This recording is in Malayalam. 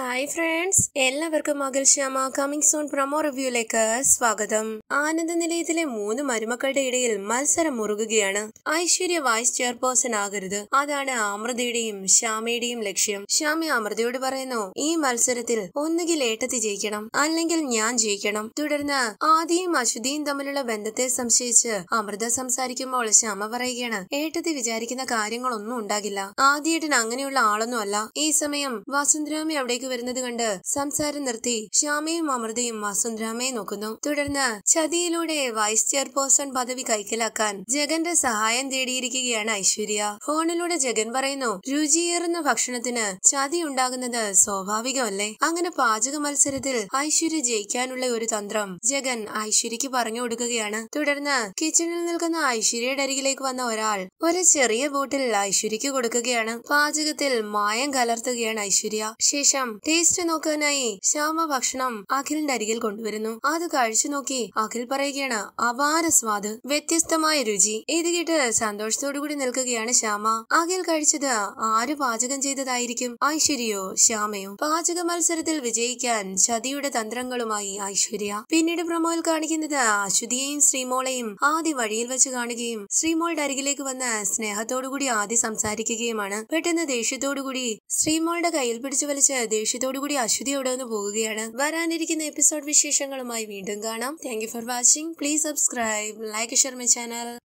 ഹായ് ഫ്രണ്ട്സ് എല്ലാവർക്കും മകൾ ശ്യാമ കമ്മിങ് സോൺ പ്രൊമോ റിവ്യൂലേക്ക് സ്വാഗതം ആനന്ദ നിലയത്തിലെ മൂന്ന് മരുമക്കളുടെ ഇടയിൽ മത്സരം മുറുകുകയാണ് ഐശ്വര്യ വൈസ് ചെയർപേഴ്സൺ ആകരുത് അതാണ് അമൃതയുടെയും ശ്യാമയുടെയും ലക്ഷ്യം ശ്യാമ അമൃതയോട് പറയുന്നു ഈ മത്സരത്തിൽ ഒന്നുകിൽ ഏട്ടത്തി ജയിക്കണം അല്ലെങ്കിൽ ഞാൻ ജയിക്കണം തുടർന്ന് ആദിയും അശ്വതിയും തമ്മിലുള്ള ബന്ധത്തെ സംശയിച്ച് അമൃത സംസാരിക്കുമ്പോൾ ശ്യാമ പറയുകയാണ് ഏട്ടത്തി വിചാരിക്കുന്ന കാര്യങ്ങളൊന്നും ഉണ്ടാകില്ല ആദ്യേട്ടൻ അങ്ങനെയുള്ള ആളൊന്നുമല്ല ഈ സമയം വസുന്ധരാമി അവിടേക്ക് വരുന്നത് കണ്ട് സംസാരം നിർത്തി ശ്യാമയും അമൃതയും വസുന്ധരാമയെ നോക്കുന്നു തുടർന്ന് ചതിയിലൂടെ വൈസ് ചെയർപേഴ്സൺ പദവി കൈക്കലാക്കാൻ ജഗന്റെ സഹായം തേടിയിരിക്കുകയാണ് ഐശ്വര്യ ഫോണിലൂടെ ജഗൻ പറയുന്നു രുചിയേറുന്ന ഭക്ഷണത്തിന് ചതി ഉണ്ടാകുന്നത് സ്വാഭാവികമല്ലേ അങ്ങനെ പാചക മത്സരത്തിൽ ഐശ്വര്യ ജയിക്കാനുള്ള ഒരു തന്ത്രം ജഗൻ ഐശ്വര്യക്ക് പറഞ്ഞു കൊടുക്കുകയാണ് തുടർന്ന് കിച്ചണിൽ നിൽക്കുന്ന ഐശ്വര്യയുടെ അരികിലേക്ക് വന്ന ഒരാൾ ഒരു ചെറിയ ബോട്ടിൽ ഐശ്വര്യക്ക് കൊടുക്കുകയാണ് പാചകത്തിൽ മായം കലർത്തുകയാണ് ഐശ്വര്യ ശേഷം ടേസ്റ്റ് നോക്കാനായി ശ്യാമ ഭക്ഷണം അഖിലിന്റെ അരികിൽ കൊണ്ടുവരുന്നു അത് കഴിച്ചു നോക്കി അഖിൽ പറയുകയാണ് അപാര സ്വാദ് വ്യത്യസ്തമായ രുചി ഇത് കേട്ട് സന്തോഷത്തോടു കൂടി നിൽക്കുകയാണ് ശ്യാമ അഖിൽ കഴിച്ചത് ആര് പാചകം ചെയ്തതായിരിക്കും ഐശ്വര്യയോ ശ്യാമയോ പാചക മത്സരത്തിൽ വിജയിക്കാൻ ചതിയുടെ തന്ത്രങ്ങളുമായി ഐശ്വര്യ പിന്നീട് പ്രമോയിൽ കാണിക്കുന്നത് അശ്വതിയെയും ശ്രീമോളെയും ആദ്യ വഴിയിൽ വെച്ച് കാണുകയും ശ്രീമോളുടെ അരികിലേക്ക് വന്ന് സ്നേഹത്തോടുകൂടി ആദ്യ സംസാരിക്കുകയുമാണ് പെട്ടെന്ന് ദേഷ്യത്തോടുകൂടി ശ്രീമോളുടെ കയ്യിൽ പിടിച്ചു വലിച്ച് ദേഷ്യത്തോടുകൂടി അശ്വതി അവിടെ നിന്ന് പോകുകയാണ് വരാനിരിക്കുന്ന എപ്പിസോഡ് വിശേഷങ്ങളുമായി വീണ്ടും കാണാം thank for watching please subscribe like share my channel